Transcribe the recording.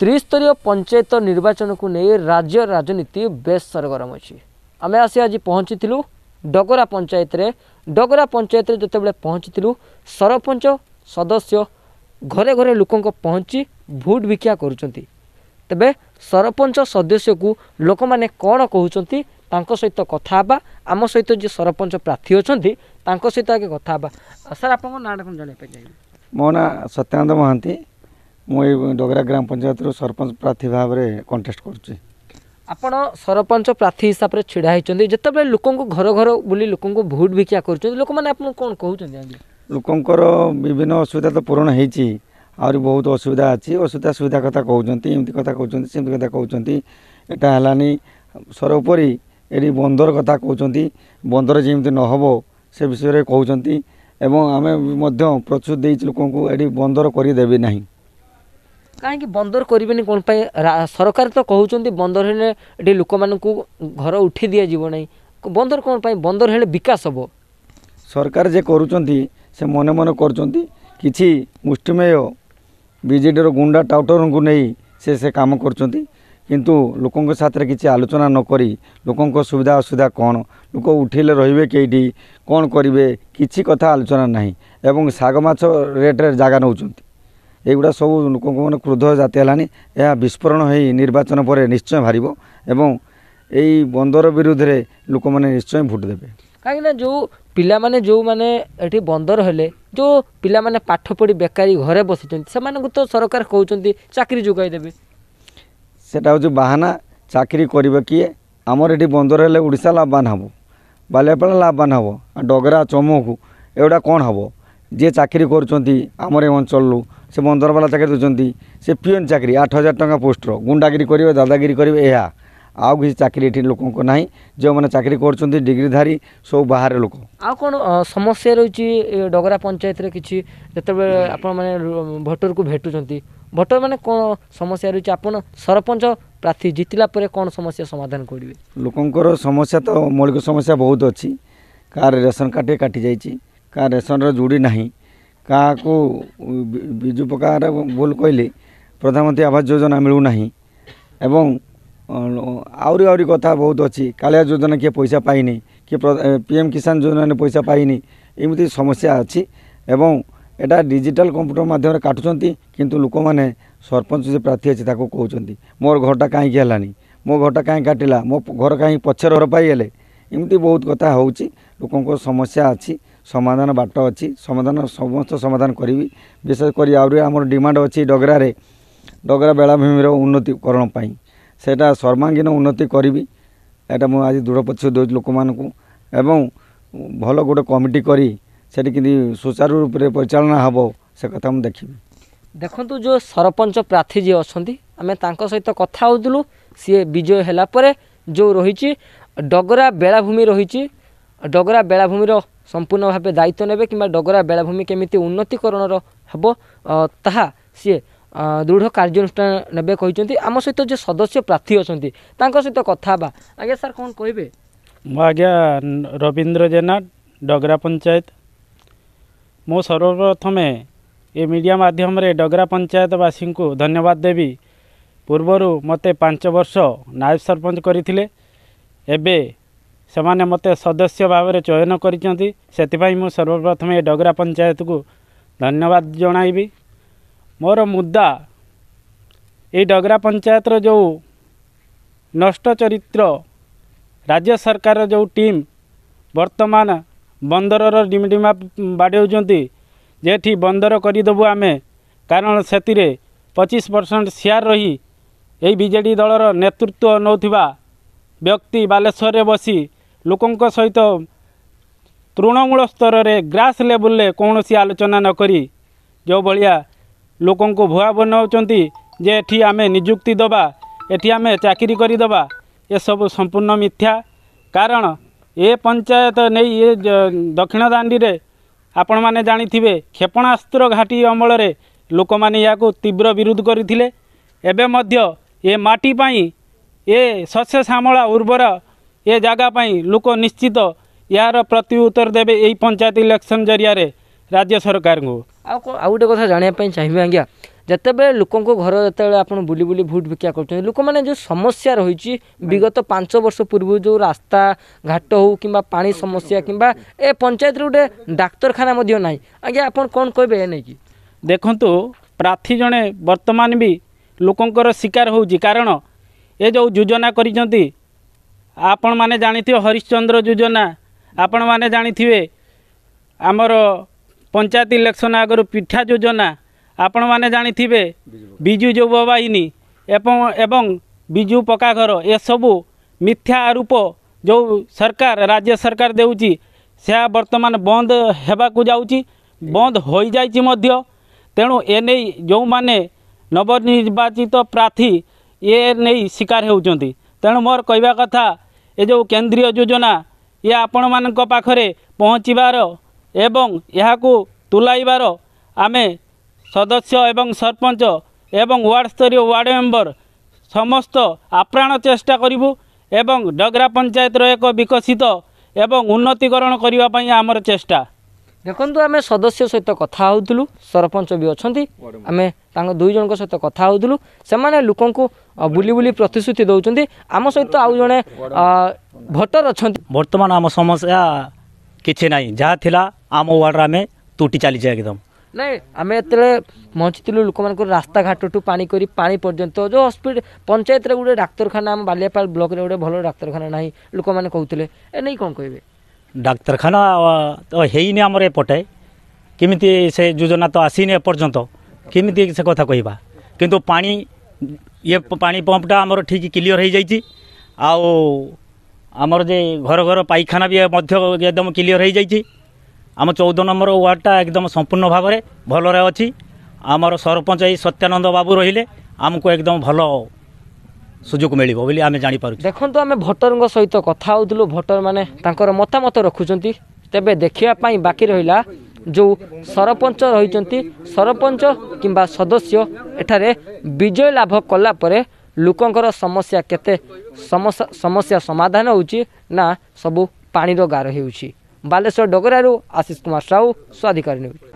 ତ୍ରିସ୍ତରୀୟ ପଞ୍ଚାୟତ ନିର୍ବାଚନକୁ ନେଇ ରାଜ୍ୟ ରାଜନୀତି ବେଶ ସରଗରମ ଅଛି ଆମେ ଆସି ଆଜି ପହଞ୍ଚିଥିଲୁ ଡଗରା ପଞ୍ଚାୟତରେ ଡଗରା ପଞ୍ଚାୟତରେ ଯେତେବେଳେ ପହଞ୍ଚିଥିଲୁ ସରପଞ୍ଚ ସଦସ୍ୟ ଘରେ ଘରେ ଲୋକଙ୍କ ପହଞ୍ଚି ଭୋଟ୍ ଭିକ୍ଷା କରୁଛନ୍ତି ତେବେ ସରପଞ୍ଚ ସଦସ୍ୟକୁ ଲୋକମାନେ କ'ଣ କହୁଛନ୍ତି ତାଙ୍କ ସହିତ କଥା ହେବା ଆମ ସହିତ ଯିଏ ସରପଞ୍ଚ ପ୍ରାର୍ଥୀ ଅଛନ୍ତି ତାଙ୍କ ସହିତ ଆଗେ କଥା ହେବା ସାର୍ ଆପଣଙ୍କ ନାଁଟା କ'ଣ ଜାଣିବା ପାଇଁ ଚାହିଁବି ମୋ ନାଁ ସତ୍ୟାନନ୍ଦ ମହାନ୍ତି ମୁଁ ଏଇ ଡଗରା ଗ୍ରାମ ପଞ୍ଚାୟତରୁ ସରପଞ୍ଚ ପ୍ରାର୍ଥୀ ଭାବରେ କଣ୍ଟେଷ୍ଟ କରୁଛି ଆପଣ ସରପଞ୍ଚ ପ୍ରାର୍ଥୀ ହିସାବରେ ଛିଡ଼ା ହୋଇଛନ୍ତି ଯେତେବେଳେ ଲୋକଙ୍କୁ ଘର ଘର ବୁଲି ଲୋକଙ୍କୁ ଭୋଟ୍ ଭିକ୍ଷା କରୁଛନ୍ତି ଲୋକମାନେ ଆପଣ କ'ଣ କହୁଛନ୍ତି ଲୋକଙ୍କର ବିଭିନ୍ନ ଅସୁବିଧା ତ ପୂରଣ ହୋଇଛି ଆହୁରି ବହୁତ ଅସୁବିଧା ଅଛି ଅସୁବିଧା ସୁବିଧା କଥା କହୁଛନ୍ତି ଏମିତି କଥା କହୁଛନ୍ତି ସେମିତି କଥା କହୁଛନ୍ତି ଏଇଟା ହେଲାନି ସରୋପରି ଏଠି ବନ୍ଦର କଥା କହୁଛନ୍ତି ବନ୍ଦର ଯେମିତି ନ ହେବ ସେ ବିଷୟରେ କହୁଛନ୍ତି ଏବଂ ଆମେ ମଧ୍ୟ ପ୍ରତିଶ୍ରୁତି ଦେଇଛୁ ଲୋକଙ୍କୁ ଏଠି ବନ୍ଦର କରିଦେବି ନାହିଁ କାହିଁକି ବନ୍ଦର କରିବେନି କ'ଣ ପାଇଁ ସରକାର ତ କହୁଛନ୍ତି ବନ୍ଦର ହେଲେ ଏଠି ଲୋକମାନଙ୍କୁ ଘର ଉଠାଇ ଦିଆଯିବ ନାହିଁ ବନ୍ଦର କ'ଣ ପାଇଁ ବନ୍ଦର ହେଲେ ବିକାଶ ହେବ ସରକାର ଯେ କରୁଛନ୍ତି ସେ ମନେ ମନେ କରୁଛନ୍ତି କିଛି ମୁଷ୍ଟିମେୟ ବିଜେଡ଼ିର ଗୁଣ୍ଡା ଟାଉଟରଙ୍କୁ ନେଇ ସେ ସେ କାମ କରୁଛନ୍ତି କିନ୍ତୁ ଲୋକଙ୍କ ସାଥିରେ କିଛି ଆଲୋଚନା ନକରି ଲୋକଙ୍କ ସୁବିଧା ଅସୁବିଧା କ'ଣ ଲୋକ ଉଠିଲେ ରହିବେ କେଇଠି କ'ଣ କରିବେ କିଛି କଥା ଆଲୋଚନା ନାହିଁ ଏବଂ ଶାଗ ମାଛ ରେଟ୍ରେ ଜାଗା ନେଉଛନ୍ତି ଏଗୁଡ଼ା ସବୁ ଲୋକମାନେ କ୍ରୋଧ ଜାତି ହେଲାଣି ଏହା ବିସ୍ଫୋରଣ ହୋଇ ନିର୍ବାଚନ ପରେ ନିଶ୍ଚୟ ବାହାରିବ ଏବଂ ଏଇ ବନ୍ଦର ବିରୁଦ୍ଧରେ ଲୋକମାନେ ନିଶ୍ଚୟ ଭୋଟ୍ ଦେବେ କାହିଁକିନା ଯେଉଁ ପିଲାମାନେ ଯେଉଁମାନେ ଏଠି ବନ୍ଦର ହେଲେ ଯେଉଁ ପିଲାମାନେ ପାଠ ପଢ଼ି ବେକାରୀ ଘରେ ବସିଛନ୍ତି ସେମାନଙ୍କୁ ତ ସରକାର କହୁଛନ୍ତି ଚାକିରି ଯୋଗାଇ ଦେବେ ସେଟା ହେଉଛି ବାହାନା ଚାକିରି କରିବ କିଏ ଆମର ଏଠି ବନ୍ଦର ହେଲେ ଓଡ଼ିଶା ଲାଭବାନ ହେବ ବାଲିଆପାଳ ଲାଭବାନ ହେବ ଡଗରା ଚମକୁ ଏଗୁଡ଼ା କ'ଣ ହେବ ଯିଏ ଚାକିରି କରୁଛନ୍ତି ଆମର ଏ ଅଞ୍ଚଳରୁ ସେ ବନ୍ଦରବାଲା ଚାକିରି ଦେଉଛନ୍ତି ସେ ପିଅନ୍ ଚାକିରି ଆଠ ହଜାର ଟଙ୍କା ପୋଷ୍ଟର ଗୁଣ୍ଡାଗିରି କରିବେ ଦାଦାଗିରି କରିବେ ଏହା ଆଉ କିଛି ଚାକିରି ଏଠି ଲୋକଙ୍କ ନାହିଁ ଯେଉଁମାନେ ଚାକିରି କରୁଛନ୍ତି ଡିଗ୍ରୀଧାରୀ ସବୁ ବାହାରେ ଲୋକ ଆଉ କ'ଣ ସମସ୍ୟା ରହିଛି ଡଗରା ପଞ୍ଚାୟତରେ କିଛି ଯେତେବେଳେ ଆପଣମାନେ ଭୋଟରକୁ ଭେଟୁଛନ୍ତି ଭୋଟରମାନେ କ'ଣ ସମସ୍ୟା ରହିଛି ଆପଣ ସରପଞ୍ଚ ପ୍ରାର୍ଥୀ ଜିତିଲା ପରେ କ'ଣ ସମସ୍ୟା ସମାଧାନ କରିବେ ଲୋକଙ୍କର ସମସ୍ୟା ତ ମୌଳିକ ସମସ୍ୟା ବହୁତ ଅଛି କାହାର ରେସନ୍ କାର୍ଡ଼ଟିଏ କାଟିଯାଇଛି କାହା ରେସନ୍ର ଯୋଡ଼ି ନାହିଁ କାହାକୁ ବିଜୁ ପକ୍କାର ଭୁଲ କହିଲେ ପ୍ରଧାନମନ୍ତ୍ରୀ ଆବାସ ଯୋଜନା ମିଳୁନାହିଁ ଏବଂ ଆହୁରି ଆହୁରି କଥା ବହୁତ ଅଛି କାଳିଆ ଯୋଜନା କିଏ ପଇସା ପାଇନି କିଏ ପି ଏମ୍ କିଷାନ ଯୋଜନାରେ ପଇସା ପାଇନି ଏମିତି ସମସ୍ୟା ଅଛି ଏବଂ ଏଇଟା ଡିଜିଟାଲ କମ୍ପ୍ୟୁଟର ମାଧ୍ୟମରେ କାଟୁଛନ୍ତି କିନ୍ତୁ ଲୋକମାନେ ସରପଞ୍ଚ ଯେ ପ୍ରାର୍ଥୀ ଅଛି ତାକୁ କହୁଛନ୍ତି ମୋର ଘରଟା କାହିଁକି ହେଲାନି ମୋ ଘରଟା କାହିଁକି କାଟିଲା ମୋ ଘର କାହିଁକି ପଛରେ ଘର ପାଇଗଲେ ଏମିତି ବହୁତ କଥା ହେଉଛି ଲୋକଙ୍କ ସମସ୍ୟା ଅଛି ସମାଧାନ ବାଟ ଅଛି ସମାଧାନ ସମସ୍ତ ସମାଧାନ କରିବି ବିଶେଷ କରି ଆହୁରି ଆମର ଡିମାଣ୍ଡ ଅଛି ଡଗରାରେ ଡଗରା ବେଳାଭୂମିର ଉନ୍ନତିକରଣ ପାଇଁ ସେଇଟା ସର୍ବାଙ୍ଗୀନ ଉନ୍ନତି କରିବି ଏଇଟା ମୁଁ ଆଜି ଦୂର ପଛ ଦେଉଛି ଲୋକମାନଙ୍କୁ ଏବଂ ଭଲ ଗୋଟେ କମିଟି କରି ସେଠି କେମିତି ସୁଚାରୁ ରୂପରେ ପରିଚାଳନା ହେବ ସେ କଥା ମୁଁ ଦେଖିବି ଦେଖନ୍ତୁ ଯେଉଁ ସରପଞ୍ଚ ପ୍ରାର୍ଥୀ ଯିଏ ଅଛନ୍ତି ଆମେ ତାଙ୍କ ସହିତ କଥା ହେଉଥିଲୁ ସିଏ ବିଜୟ ହେଲା ପରେ ଯେଉଁ ରହିଛି ଡଗରା ବେଳାଭୂମି ରହିଛି ଡଗରା ବେଳାଭୂମିର ସମ୍ପୂର୍ଣ୍ଣ ଭାବେ ଦାୟିତ୍ୱ ନେବେ କିମ୍ବା ଡଗରା ବେଳାଭୂମି କେମିତି ଉନ୍ନତିକରଣର ହେବ ତାହା ସିଏ ଦୃଢ଼ କାର୍ଯ୍ୟାନୁଷ୍ଠାନ ନେବେ କହିଛନ୍ତି ଆମ ସହିତ ଯେ ସଦସ୍ୟ ପ୍ରାର୍ଥୀ ଅଛନ୍ତି ତାଙ୍କ ସହିତ କଥା ହେବା ଆଜ୍ଞା ସାର୍ କ'ଣ କହିବେ ମୁଁ ଆଜ୍ଞା ରବୀନ୍ଦ୍ର ଜେନା ଡଗରା ପଞ୍ଚାୟତ ମୁଁ ସର୍ବପ୍ରଥମେ ଏ ମିଡ଼ିଆ ମାଧ୍ୟମରେ ଡଗରା ପଞ୍ଚାୟତବାସୀଙ୍କୁ ଧନ୍ୟବାଦ ଦେବି ପୂର୍ବରୁ ମୋତେ ପାଞ୍ଚ ବର୍ଷ ନାୟବ ସରପଞ୍ଚ କରିଥିଲେ ଏବେ ସେମାନେ ମୋତେ ସଦସ୍ୟ ଭାବରେ ଚୟନ କରିଛନ୍ତି ସେଥିପାଇଁ ମୁଁ ସର୍ବପ୍ରଥମେ ଏ ଡଗରା ପଞ୍ଚାୟତକୁ ଧନ୍ୟବାଦ ଜଣାଇବି ମୋର ମୁଦା ଏଇ ଡଗରା ପଞ୍ଚାୟତର ଯେଉଁ ନଷ୍ଟ ଚରିତ୍ର ରାଜ୍ୟ ସରକାରର ଯେଉଁ ଟିମ୍ ବର୍ତ୍ତମାନ ବନ୍ଦରର ଡିମା ଡିମିଡିମା ବାଡ଼େଉଛନ୍ତି ଯେଠି ବନ୍ଦର କରିଦେବୁ ଆମେ କାରଣ ସେଥିରେ ପଚିଶ ପରସେଣ୍ଟ ସେୟାର ରହି ଏହି ବିଜେଡ଼ି ଦଳର ନେତୃତ୍ୱ ନେଉଥିବା ବ୍ୟକ୍ତି ବାଲେଶ୍ୱରରେ ବସି ଲୋକଙ୍କ ସହିତ ତୃଣମୂଳ ସ୍ତରରେ ଗ୍ରାସ୍ ଲେବୁଲରେ କୌଣସି ଆଲୋଚନା ନକରି ଯେଉଁଭଳିଆ ଲୋକଙ୍କୁ ଭୁଆ ବନାଉଛନ୍ତି ଯେ ଏଠି ଆମେ ନିଯୁକ୍ତି ଦେବା ଏଠି ଆମେ ଚାକିରି କରିଦେବା ଏସବୁ ସମ୍ପୂର୍ଣ୍ଣ ମିଥ୍ୟା କାରଣ ଏ ପଞ୍ଚାୟତ ନେଇ ଏ ଦକ୍ଷିଣ ଦାଣ୍ଡିରେ ଆପଣମାନେ ଜାଣିଥିବେ କ୍ଷେପଣାସ୍ତ୍ର ଘାଟି ଅମଳରେ ଲୋକମାନେ ଏହାକୁ ତୀବ୍ର ବିରୋଧ କରିଥିଲେ ଏବେ ମଧ୍ୟ ଏ ମାଟି ପାଇଁ ଏ ଶସ୍ୟ ଶ୍ୟାମଳା ଉର୍ବର ଏ ଜାଗା ପାଇଁ ଲୋକ ନିଶ୍ଚିତ ଏହାର ପ୍ରତି ଉତ୍ତର ଦେବେ ଏହି ପଞ୍ଚାୟତ ଇଲେକ୍ସନ୍ ଜରିଆରେ ରାଜ୍ୟ ସରକାରଙ୍କୁ ଆଉ ଆଉ ଗୋଟେ କଥା ଜାଣିବା ପାଇଁ ଚାହିଁବି ଆଜ୍ଞା ଯେତେବେଳେ ଲୋକଙ୍କ ଘର ଯେତେବେଳେ ଆପଣ ବୁଲି ବୁଲି ଭୋଟ୍ ଭିକ୍ଷା କରୁଛନ୍ତି ଲୋକମାନେ ଯେଉଁ ସମସ୍ୟା ରହିଛି ବିଗତ ପାଞ୍ଚ ବର୍ଷ ପୂର୍ବରୁ ଯେଉଁ ରାସ୍ତା ଘାଟ ହେଉ କିମ୍ବା ପାଣି ସମସ୍ୟା କିମ୍ବା ଏ ପଞ୍ଚାୟତରେ ଗୋଟେ ଡାକ୍ତରଖାନା ମଧ୍ୟ ନାହିଁ ଆଜ୍ଞା ଆପଣ କ'ଣ କହିବେ ଏ ନେଇକି ଦେଖନ୍ତୁ ପ୍ରାର୍ଥୀ ଜଣେ ବର୍ତ୍ତମାନ ବି ଲୋକଙ୍କର ଶିକାର ହେଉଛି କାରଣ ଏ ଯେଉଁ ଯୋଜନା କରିଛନ୍ତି ଆପଣମାନେ ଜାଣିଥିବେ ହରିଶ୍ଚନ୍ଦ୍ର ଯୋଜନା ଆପଣମାନେ ଜାଣିଥିବେ ଆମର ପଞ୍ଚାୟତ ଇଲେକ୍ସନ୍ ଆଗରୁ ପିଠା ଯୋଜନା ଆପଣମାନେ ଜାଣିଥିବେ ବିଜୁ ଯୁବ ବାହିନୀ ଏବଂ ଏବଂ ବିଜୁ ପକ୍କା ଘର ଏସବୁ ମିଥ୍ୟା ଆରୋପ ଯେଉଁ ସରକାର ରାଜ୍ୟ ସରକାର ଦେଉଛି ସେହା ବର୍ତ୍ତମାନ ବନ୍ଦ ହେବାକୁ ଯାଉଛି ବନ୍ଦ ହୋଇଯାଇଛି ମଧ୍ୟ ତେଣୁ ଏ ନେଇ ଯେଉଁମାନେ ନବନିର୍ବାଚିତ ପ୍ରାର୍ଥୀ ଏ ନେଇ ଶିକାର ହେଉଛନ୍ତି ତେଣୁ ମୋର କହିବା କଥା ଏ ଯେଉଁ କେନ୍ଦ୍ରୀୟ ଯୋଜନା ଏ ଆପଣମାନଙ୍କ ପାଖରେ ପହଞ୍ଚିବାର ଏବଂ ଏହାକୁ ତୁଲାଇବାର ଆମେ ସଦସ୍ୟ ଏବଂ ସରପଞ୍ଚ ଏବଂ ୱାର୍ଡ଼ ସ୍ତରୀୟ ୱାର୍ଡ଼ ମେମ୍ବର ସମସ୍ତ ଆପ୍ରାଣ ଚେଷ୍ଟା କରିବୁ ଏବଂ ଡଗରା ପଞ୍ଚାୟତର ଏକ ବିକଶିତ ଏବଂ ଉନ୍ନତିକରଣ କରିବା ପାଇଁ ଆମର ଚେଷ୍ଟା ଦେଖନ୍ତୁ ଆମେ ସଦସ୍ୟ ସହିତ କଥା ହେଉଥିଲୁ ସରପଞ୍ଚ ବି ଅଛନ୍ତି ଆମେ ତାଙ୍କ ଦୁଇ ଜଣଙ୍କ ସହିତ କଥା ହେଉଥିଲୁ ସେମାନେ ଲୋକଙ୍କୁ ବୁଲି ବୁଲି ପ୍ରତିଶ୍ରୁତି ଦେଉଛନ୍ତି ଆମ ସହିତ ଆଉ ଜଣେ ଭୋଟର ଅଛନ୍ତି ବର୍ତ୍ତମାନ ଆମ ସମସ୍ୟା କିଛି ନାହିଁ ଯାହା ଥିଲା ଆମ ୱାର୍ଡ଼ରେ ଆମେ ତୁଟି ଚାଲିଛେ ଏକଦମ ନାଇଁ ଆମେ ଯେତେବେଳେ ପହଞ୍ଚିଥିଲୁ ଲୋକମାନଙ୍କର ରାସ୍ତାଘାଟଠୁ ପାଣି କରି ପାଣି ପର୍ଯ୍ୟନ୍ତ ଯେଉଁ ହସ୍ପିଟାଲ ପଞ୍ଚାୟତରେ ଗୋଟେ ଡାକ୍ତରଖାନା ଆମ ବାଲିଆପାଳ ବ୍ଲକରେ ଗୋଟେ ଭଲ ଡାକ୍ତରଖାନା ନାହିଁ ଲୋକମାନେ କହୁଥିଲେ ଏ ନେଇ କ'ଣ କହିବେ ଡାକ୍ତରଖାନା ତ ହେଇନି ଆମର ଏପଟେ କେମିତି ସେ ଯୋଜନା ତ ଆସିନି ଏପର୍ଯ୍ୟନ୍ତ କେମିତି ସେ କଥା କହିବା କିନ୍ତୁ ପାଣି ଇଏ ପାଣି ପମ୍ପଟା ଆମର ଠିକ୍ କ୍ଲିଅର୍ ହେଇଯାଇଛି ଆଉ ଆମର ଯେ ଘର ଘର ପାଇଖାନା ବି ମଧ୍ୟ ଏକଦମ କ୍ଲିଅର୍ ହେଇଯାଇଛି ଆମ ଚଉଦ ନମ୍ବର ୱାର୍ଡ଼ଟା ଏକଦମ ସମ୍ପୂର୍ଣ୍ଣ ଭାବରେ ଭଲରେ ଅଛି ଆମର ସରପଞ୍ଚ ଏଇ ସତ୍ୟାନନ୍ଦ ବାବୁ ରହିଲେ ଆମକୁ ଏକଦମ ଭଲ ସୁଯୋଗ ମିଳିବ ବୋଲି ଆମେ ଜାଣିପାରୁଛୁ ଦେଖନ୍ତୁ ଆମେ ଭୋଟରଙ୍କ ସହିତ କଥା ହେଉଥିଲୁ ଭୋଟର ମାନେ ତାଙ୍କର ମତାମତ ରଖୁଛନ୍ତି ତେବେ ଦେଖିବା ପାଇଁ ବାକି ରହିଲା ଯେଉଁ ସରପଞ୍ଚ ରହିଛନ୍ତି ସରପଞ୍ଚ କିମ୍ବା ସଦସ୍ୟ ଏଠାରେ ବିଜୟ ଲାଭ କଲା ପରେ ଲୋକଙ୍କର ସମସ୍ୟା କେତେ ସମସ୍ୟା ସମାଧାନ ହେଉଛି ନା ସବୁ ପାଣିର ଗାର ହେଉଛି ବାଲେଶ୍ୱର ଡଗରାରୁ ଆଶିଷ କୁମାର ସାହୁ ସ୍ୱାଧିକାର ନ୍ୟୁଜ୍